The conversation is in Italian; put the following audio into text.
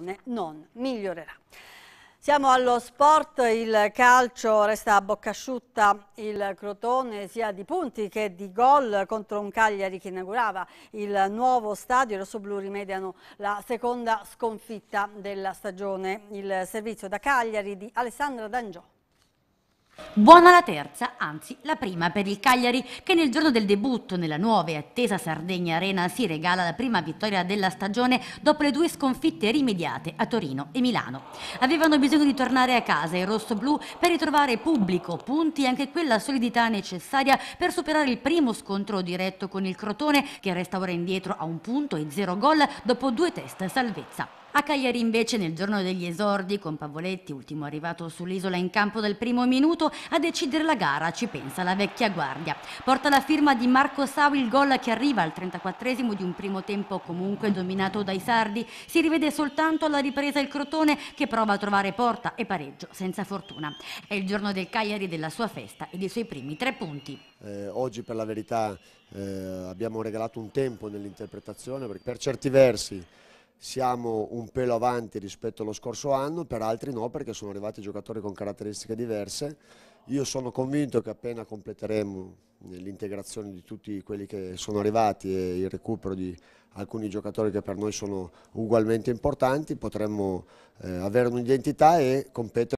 Crotone non migliorerà. Siamo allo sport, il calcio resta a bocca asciutta il Crotone sia di punti che di gol contro un Cagliari che inaugurava il nuovo stadio. I rossoblù rimediano la seconda sconfitta della stagione. Il servizio da Cagliari di Alessandra D'Angiò. Buona la terza, anzi la prima per il Cagliari, che nel giorno del debutto nella nuova e attesa Sardegna Arena si regala la prima vittoria della stagione dopo le due sconfitte rimediate a Torino e Milano. Avevano bisogno di tornare a casa i rossoblù per ritrovare pubblico, punti e anche quella solidità necessaria per superare il primo scontro diretto con il Crotone, che resta ora indietro a un punto e zero gol dopo due test salvezza. A Cagliari invece nel giorno degli esordi con Pavoletti, ultimo arrivato sull'isola in campo dal primo minuto, a decidere la gara ci pensa la vecchia guardia. Porta la firma di Marco Sawi il gol che arriva al 34esimo di un primo tempo comunque dominato dai sardi. Si rivede soltanto alla ripresa il Crotone che prova a trovare porta e pareggio senza fortuna. È il giorno del Cagliari della sua festa e dei suoi primi tre punti. Eh, oggi per la verità eh, abbiamo regalato un tempo nell'interpretazione perché per certi versi siamo un pelo avanti rispetto allo scorso anno, per altri no perché sono arrivati giocatori con caratteristiche diverse. Io sono convinto che appena completeremo l'integrazione di tutti quelli che sono arrivati e il recupero di alcuni giocatori che per noi sono ugualmente importanti, potremmo eh, avere un'identità e competere.